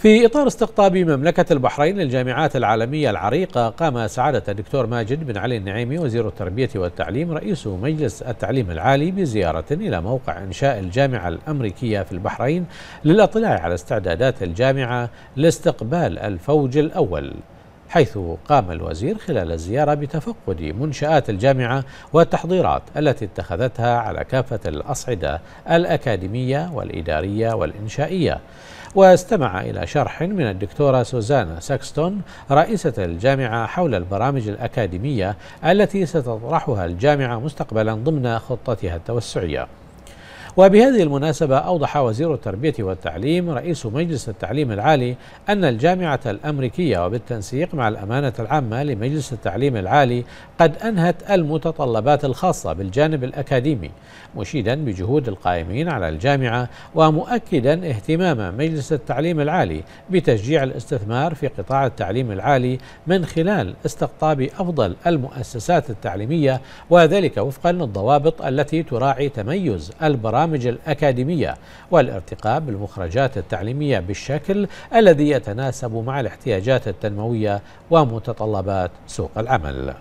في إطار استقطاب مملكة البحرين للجامعات العالمية العريقة قام سعادة الدكتور ماجد بن علي النعيمي وزير التربية والتعليم رئيس مجلس التعليم العالي بزيارة إلى موقع إنشاء الجامعة الأمريكية في البحرين للاطلاع على استعدادات الجامعة لاستقبال الفوج الأول حيث قام الوزير خلال الزيارة بتفقد منشآت الجامعة والتحضيرات التي اتخذتها على كافة الأصعدة الأكاديمية والإدارية والإنشائية واستمع إلى شرح من الدكتورة سوزانا ساكستون رئيسة الجامعة حول البرامج الأكاديمية التي ستطرحها الجامعة مستقبلا ضمن خطتها التوسعية وبهذه المناسبة أوضح وزير التربية والتعليم رئيس مجلس التعليم العالي أن الجامعة الأمريكية وبالتنسيق مع الأمانة العامة لمجلس التعليم العالي قد أنهت المتطلبات الخاصة بالجانب الأكاديمي مشيدا بجهود القائمين على الجامعة ومؤكدا اهتمام مجلس التعليم العالي بتشجيع الاستثمار في قطاع التعليم العالي من خلال استقطاب أفضل المؤسسات التعليمية وذلك وفقا للضوابط التي تراعي تميز البرامج البرامج الأكاديمية والارتقاء بالمخرجات التعليمية بالشكل الذي يتناسب مع الاحتياجات التنموية ومتطلبات سوق العمل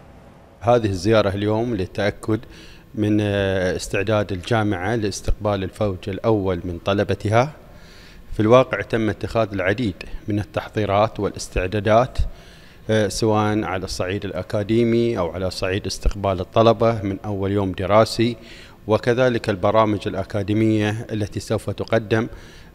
هذه الزيارة اليوم للتأكد من آه، استعداد الجامعة لاستقبال الفوج الأول من طلبتها في الواقع تم اتخاذ العديد من التحضيرات والاستعدادات آه، سواء على الصعيد الأكاديمي أو على صعيد استقبال الطلبة من أول يوم دراسي وكذلك البرامج الأكاديمية التي سوف تقدم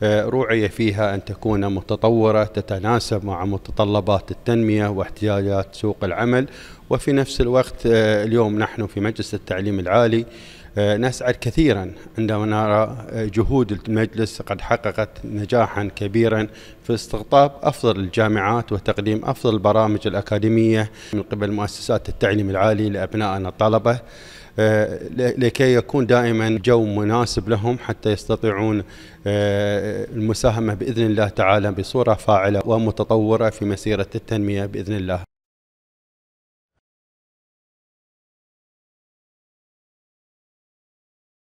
آه، روعي فيها أن تكون متطورة تتناسب مع متطلبات التنمية واحتياجات سوق العمل وفي نفس الوقت آه، اليوم نحن في مجلس التعليم العالي آه، نسعد كثيرا عندما نرى آه، جهود المجلس قد حققت نجاحا كبيرا في استقطاب افضل الجامعات وتقديم افضل البرامج الاكاديميه من قبل مؤسسات التعليم العالي لابنائنا الطلبه آه، لكي يكون دائما جو مناسب لهم حتى يستطيعون المساهمه باذن الله تعالى بصوره فاعله ومتطوره في مسيره التنميه باذن الله